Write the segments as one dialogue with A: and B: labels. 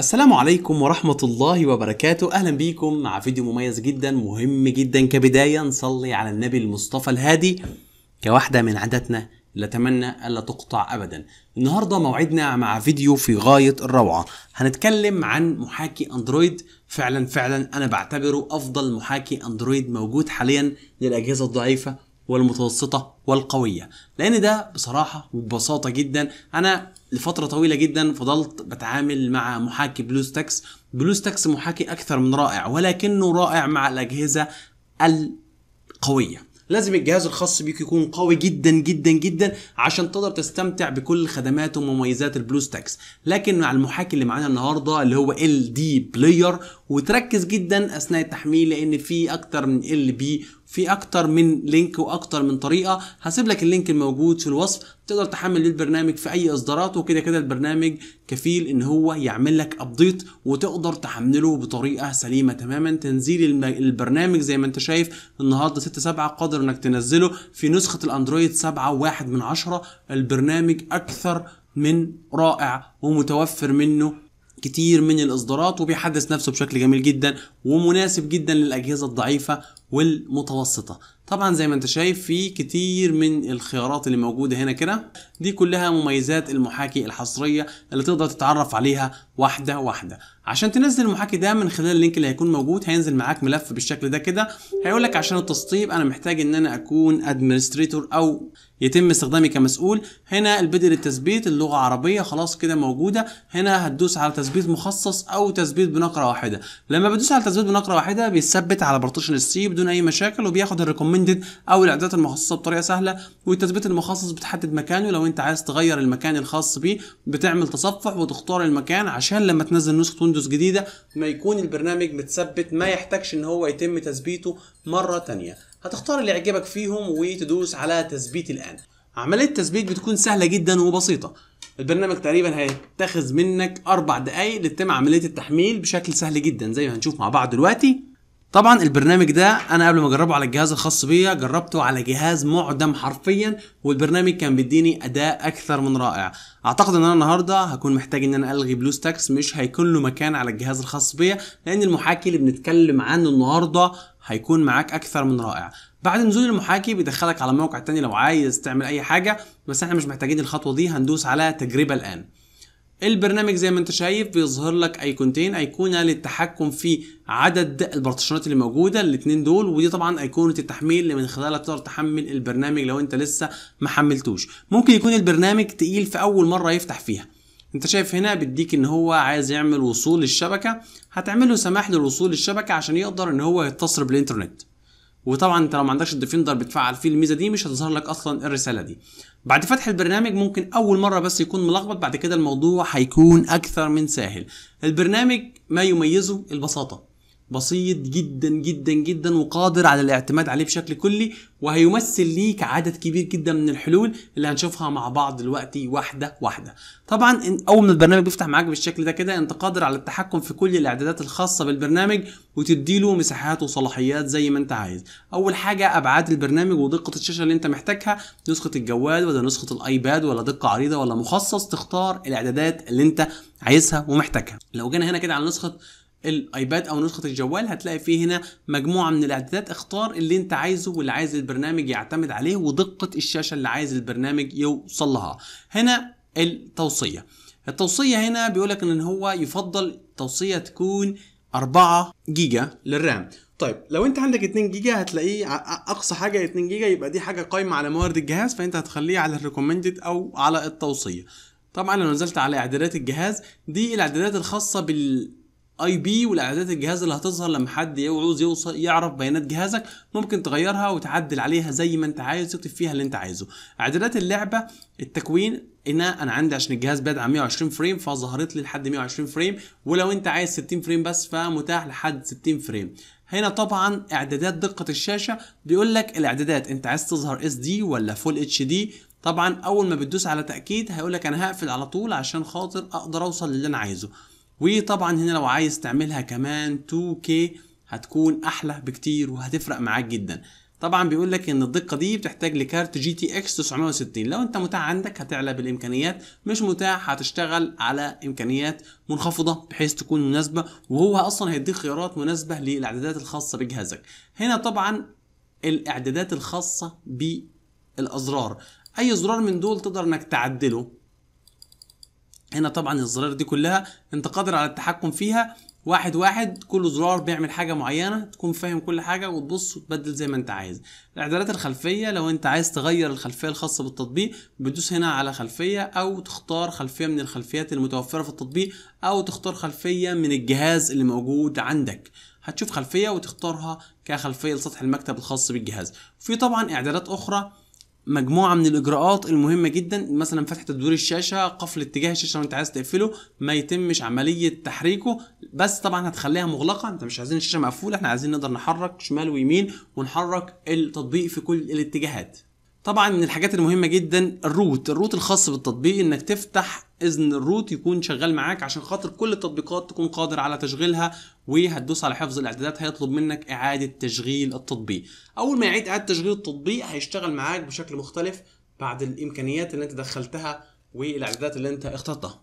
A: السلام عليكم ورحمة الله وبركاته أهلا بيكم مع فيديو مميز جدا مهم جدا كبداية نصلي على النبي المصطفى الهادي كواحدة من عاداتنا اللي أتمنى ألا تقطع أبدا النهاردة موعدنا مع فيديو في غاية الروعة هنتكلم عن محاكي أندرويد فعلا فعلا أنا بعتبره أفضل محاكي أندرويد موجود حاليا للأجهزة الضعيفة والمتوسطه والقويه لان ده بصراحه وببساطه جدا انا لفتره طويله جدا فضلت بتعامل مع محاكي بلوستكس بلوستكس محاكي اكثر من رائع ولكنه رائع مع الاجهزه القويه لازم الجهاز الخاص بيك يكون قوي جدا جدا جدا عشان تقدر تستمتع بكل خدمات ومميزات البلوستاكس لكن مع المحاكي اللي معانا النهارده اللي هو ال دي بلاير وتركز جدا اثناء التحميل لان في اكتر من ال بي في اكتر من لينك واكتر من طريقه هسيب لك اللينك الموجود في الوصف تقدر تحمل البرنامج في اي اصدارات وكده كده البرنامج كفيل ان هو يعمل لك ابديت وتقدر تحمله بطريقه سليمه تماما تنزيل البرنامج زي ما انت شايف النهارده 6 7 قادر انك تنزله في نسخه الاندرويد 7 واحد من عشرة البرنامج اكثر من رائع ومتوفر منه كتير من الاصدارات وبيحدث نفسه بشكل جميل جدا ومناسب جدا للاجهزه الضعيفه والمتوسطه طبعا زي ما انت شايف في كتير من الخيارات اللي موجوده هنا كده دي كلها مميزات المحاكي الحصريه اللي تقدر تتعرف عليها واحده واحده عشان تنزل المحاكي ده من خلال اللينك اللي هيكون موجود هينزل معاك ملف بالشكل ده كده هيقول لك عشان التسطيب انا محتاج ان انا اكون ادمنستريتور او يتم استخدامي كمسؤول هنا البدء للتثبيت اللغه عربيه خلاص كده موجوده هنا هتدوس على تثبيت مخصص او تثبيت بنقره واحده لما بدوس على تثبيت بنقره واحده بيثبت على بارتيشن السي بدون اي مشاكل وبياخد الريكومندد او الاعدادات المخصصه بطريقه سهله والتثبيت المخصص بتحدد مكانه لو انت عايز تغير المكان الخاص بيه بتعمل تصفح وتختار المكان عشان عشان لما تنزل نسخه ويندوز جديده ما يكون البرنامج متثبت ما يحتاجش ان هو يتم تثبيته مره تانية هتختار اللي يعجبك فيهم وتدوس على تثبيت الان عمليه التثبيت بتكون سهله جدا وبسيطه البرنامج تقريبا هيتخذ منك اربع دقايق لتتم عمليه التحميل بشكل سهل جدا زي ما هنشوف مع بعض دلوقتي طبعا البرنامج ده انا قبل ما اجربه على الجهاز الخاص بيا جربته على جهاز معدم حرفيا والبرنامج كان بيديني اداء اكثر من رائع اعتقد ان انا النهارده هكون محتاج ان انا الغي بلو ستاكس مش هيكون له مكان على الجهاز الخاص بيا لان المحاكي اللي بنتكلم عنه النهارده هيكون معاك اكثر من رائع بعد نزول المحاكي بيدخلك على موقع تاني لو عايز تعمل اي حاجه بس احنا مش محتاجين الخطوه دي هندوس على تجربه الان البرنامج زي ما انت شايف بيظهر لك ايقونتين ايقونه للتحكم يعني في عدد البارتيشنات اللي موجوده الاثنين دول ودي طبعا ايقونه التحميل اللي من خلالها تقدر تحمل البرنامج لو انت لسه ما حملتوش ممكن يكون البرنامج تقيل في اول مره يفتح فيها انت شايف هنا بيديك ان هو عايز يعمل وصول للشبكه هتعمل له سماح للوصول للشبكه عشان يقدر ان هو يتصل بالانترنت وطبعا انت لو ما عندكش الديفندر بتفعل فيه الميزه دي مش هتظهر لك اصلا الرساله دي بعد فتح البرنامج ممكن اول مره بس يكون ملخبط بعد كده الموضوع هيكون اكثر من سهل البرنامج ما يميزه البساطه بسيط جدا جدا جدا وقادر على الاعتماد عليه بشكل كلي وهيمثل ليك عدد كبير جدا من الحلول اللي هنشوفها مع بعض دلوقتي واحده واحده طبعا اول ما البرنامج بيفتح معاك بالشكل ده كده انت قادر على التحكم في كل الاعدادات الخاصه بالبرنامج وتديله مساحات وصلاحيات زي ما انت عايز اول حاجه ابعاد البرنامج ودقه الشاشه اللي انت محتاجها نسخه الجوال ولا نسخه الايباد ولا دقه عريضه ولا مخصص تختار الاعدادات اللي انت عايزها ومحتاجها لو جينا هنا كده على نسخه الايباد او نسخه الجوال هتلاقي فيه هنا مجموعه من الاعدادات اختار اللي انت عايزه واللي عايز البرنامج يعتمد عليه ودقه الشاشه اللي عايز البرنامج يوصل لها هنا التوصيه التوصيه هنا بيقول لك ان هو يفضل توصيه تكون 4 جيجا للرام طيب لو انت عندك 2 جيجا هتلاقيه اقصى حاجه 2 جيجا يبقى دي حاجه قايمه على موارد الجهاز فانت هتخليه على الريكومندد او على التوصيه طبعا لو نزلت على اعدادات الجهاز دي الاعدادات الخاصه بال اي بي والاعدادات الجهاز اللي هتظهر لما حد يعوز يوصل يعرف بيانات جهازك ممكن تغيرها وتعدل عليها زي ما انت عايز تكتب فيها اللي انت عايزه اعدادات اللعبه التكوين هنا انا عندي عشان الجهاز بيدعم 120 فريم فظهرت لي لحد 120 فريم ولو انت عايز 60 فريم بس فمتاح لحد 60 فريم هنا طبعا اعدادات دقه الشاشه بيقول لك الاعدادات انت عايز تظهر اس دي ولا فول اتش دي طبعا اول ما بتدوس على تاكيد هيقول لك انا هقفل على طول عشان خاطر اقدر اوصل للي انا عايزه وطبعا هنا لو عايز تعملها كمان 2K هتكون احلى بكتير وهتفرق معاك جدا طبعا بيقول لك ان الدقه دي بتحتاج لكارت جي تي اكس 960 لو انت متاح عندك هتعلى بالامكانيات مش متاح هتشتغل على امكانيات منخفضه بحيث تكون مناسبه وهو اصلا هيديك خيارات مناسبه للاعدادات الخاصه بجهازك هنا طبعا الاعدادات الخاصه بالازرار اي زرار من دول تقدر انك تعدله هنا طبعا الزراير دي كلها انت قادر على التحكم فيها واحد واحد كل زرار بيعمل حاجه معينه تكون فاهم كل حاجه وتبص وتبدل زي ما انت عايز الاعدادات الخلفيه لو انت عايز تغير الخلفيه الخاصه بالتطبيق بتدوس هنا على خلفيه او تختار خلفيه من الخلفيات المتوفره في التطبيق او تختار خلفيه من الجهاز اللي موجود عندك هتشوف خلفيه وتختارها كخلفيه لسطح المكتب الخاص بالجهاز في طبعا اعدادات اخرى مجموعه من الاجراءات المهمه جدا مثلا فتح تدوير الشاشه قفل اتجاه الشاشه لو انت عايز تقفله ما يتمش عمليه تحريكه بس طبعا هتخليها مغلقه انت مش عايزين الشاشه مقفوله احنا عايزين نقدر نحرك شمال ويمين ونحرك التطبيق في كل الاتجاهات طبعا من الحاجات المهمه جدا الروت الروت الخاص بالتطبيق انك تفتح اذن الروت يكون شغال معاك عشان خاطر كل التطبيقات تكون قادر على تشغيلها وهتدوس على حفظ الاعدادات هيطلب منك اعاده تشغيل التطبيق اول ما يعيد اعاده تشغيل التطبيق هيشتغل معاك بشكل مختلف بعد الامكانيات اللي انت دخلتها والاعدادات اللي انت اخترتها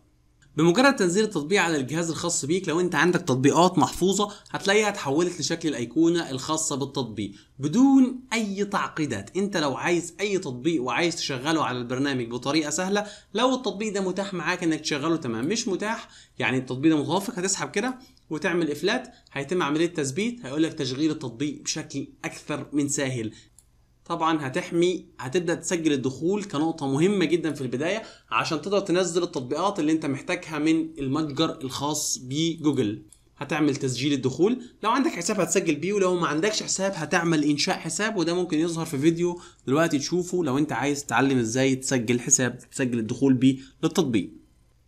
A: بمجرد تنزيل التطبيق على الجهاز الخاص بيك لو انت عندك تطبيقات محفوظه هتلاقيها اتحولت لشكل الايقونه الخاصه بالتطبيق بدون اي تعقيدات انت لو عايز اي تطبيق وعايز تشغله على البرنامج بطريقه سهله لو التطبيق ده متاح معاك انك تشغله تمام مش متاح يعني التطبيق ده متوافق هتسحب كده وتعمل افلات هيتم عمليه تثبيت هيقول لك تشغيل التطبيق بشكل اكثر من سهل طبعا هتحمي هتبدا تسجل الدخول كنقطه مهمه جدا في البدايه عشان تقدر تنزل التطبيقات اللي انت محتاجها من المتجر الخاص بجوجل هتعمل تسجيل الدخول لو عندك حساب هتسجل بيه ولو ما عندكش حساب هتعمل انشاء حساب وده ممكن يظهر في فيديو دلوقتي تشوفه لو انت عايز تتعلم ازاي تسجل حساب تسجل الدخول بيه للتطبيق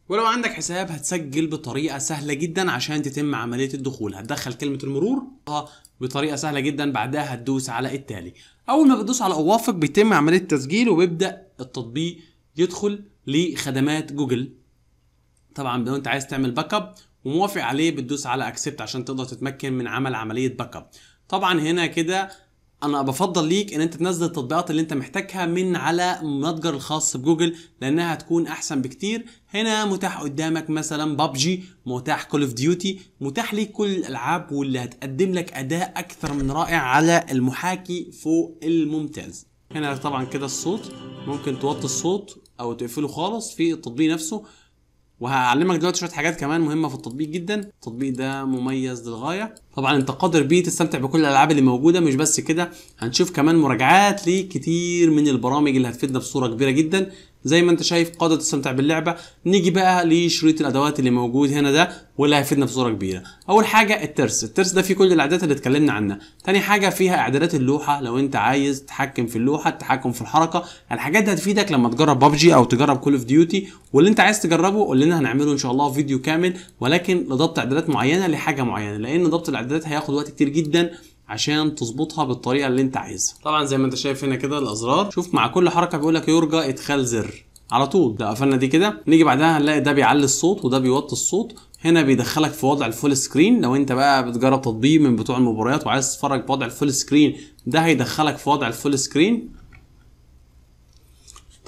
A: ولو عندك حساب هتسجل بطريقه سهله جدا عشان تتم عمليه الدخول هتدخل كلمه المرور آه، بطريقه سهله جدا بعدها هتدوس على التالي اول ما بتدوس على اوافق بيتم عمليه التسجيل وبيبدا التطبيق يدخل لخدمات جوجل طبعا لو انت عايز تعمل باك اب وموافق عليه بتدوس على اكسبت عشان تقدر تتمكن من عمل عمليه باك اب طبعا هنا كده انا بفضل ليك ان انت تنزل التطبيقات اللي انت محتاجها من على المتجر الخاص بجوجل لانها هتكون احسن بكتير هنا متاح قدامك مثلا بابجي متاح كول اوف ديوتي متاح ليك كل الالعاب واللي هتقدم لك اداء اكثر من رائع على المحاكي فوق الممتاز هنا طبعا كده الصوت ممكن توطي الصوت او تقفله خالص في التطبيق نفسه وهعلمك دلوقتي شويه حاجات كمان مهمه في التطبيق جدا التطبيق ده مميز للغايه طبعا انت قادر بيه تستمتع بكل الالعاب اللي موجوده مش بس كده هنشوف كمان مراجعات لكتير من البرامج اللي هتفيدنا بصوره كبيره جدا زي ما انت شايف قادر تستمتع باللعبه نيجي بقى لشريط الادوات اللي موجود هنا ده واللي هيفيدنا بصوره كبيره اول حاجه الترس الترس ده فيه كل الاعدادات اللي اتكلمنا عنها تاني حاجه فيها اعدادات اللوحه لو انت عايز تحكم في اللوحه التحكم في الحركه الحاجات دي هتفيدك لما تجرب بابجي او تجرب كول اوف ديوتي واللي انت عايز تجربه قول لنا هنعمله ان شاء الله فيديو كامل ولكن لضبط اعدادات معينه لحاجه معينه لان ضبط الاعدادات هياخد وقت كتير جدا عشان تظبطها بالطريقه اللي انت عايزها طبعا زي ما انت شايف هنا كده الازرار شوف مع كل حركه بيقول لك يرجى ادخال زر على طول ده قفلنا دي كده نيجي بعدها هنلاقي ده بيعلي الصوت وده بيوطي الصوت هنا بيدخلك في وضع الفول سكرين لو انت بقى بتجرب تطبيق من بتوع المباريات وعايز تتفرج بوضع الفول سكرين ده هيدخلك في وضع الفول سكرين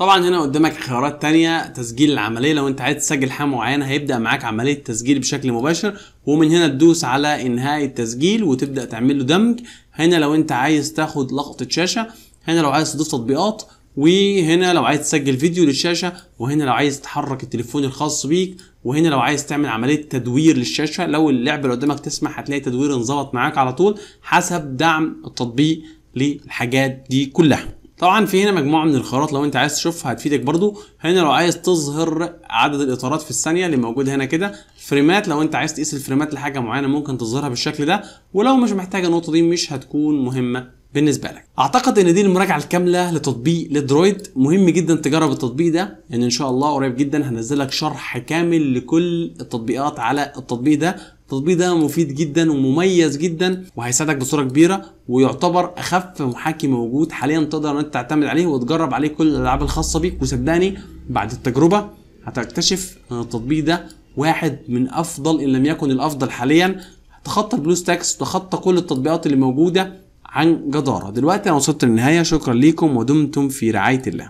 A: طبعا هنا قدامك خيارات تانية تسجيل العملية لو انت عايز تسجل حاجة معينة هيبدأ معاك عملية تسجيل بشكل مباشر ومن هنا تدوس على انهاء التسجيل وتبدأ تعمل له دمج هنا لو انت عايز تاخد لقطة شاشة هنا لو عايز تضيف تطبيقات وهنا لو عايز تسجل فيديو للشاشة وهنا لو عايز تحرك التليفون الخاص بيك وهنا لو عايز تعمل عملية تدوير للشاشة لو اللعبة اللي قدامك تسمح هتلاقي تدوير انظبط معاك على طول حسب دعم التطبيق للحاجات دي كلها طبعا في هنا مجموعه من الخيارات لو انت عايز تشوفها هتفيدك برضو هنا لو عايز تظهر عدد الاطارات في الثانيه اللي موجود هنا كده فريمات لو انت عايز تقيس الفريمات لحاجه معينه ممكن تظهرها بالشكل ده ولو مش محتاجه النقطه دي مش هتكون مهمه بالنسبه لك اعتقد ان دي المراجعه الكامله لتطبيق لدرويد مهم جدا تجرب التطبيق ده لان يعني ان شاء الله قريب جدا هنزل لك شرح كامل لكل التطبيقات على التطبيق ده التطبيق ده مفيد جدا ومميز جدا وهيساعدك بصوره كبيره ويعتبر اخف محاكي موجود حاليا تقدر انت تعتمد عليه وتجرب عليه كل الالعاب الخاصه بيك وصدقني بعد التجربه هتكتشف ان التطبيق ده واحد من افضل ان لم يكن الافضل حاليا تخطى البلو ستاكس وتخطى كل التطبيقات اللي موجوده عن جداره دلوقتي انا وصلت للنهايه شكرا ليكم ودمتم في رعايه الله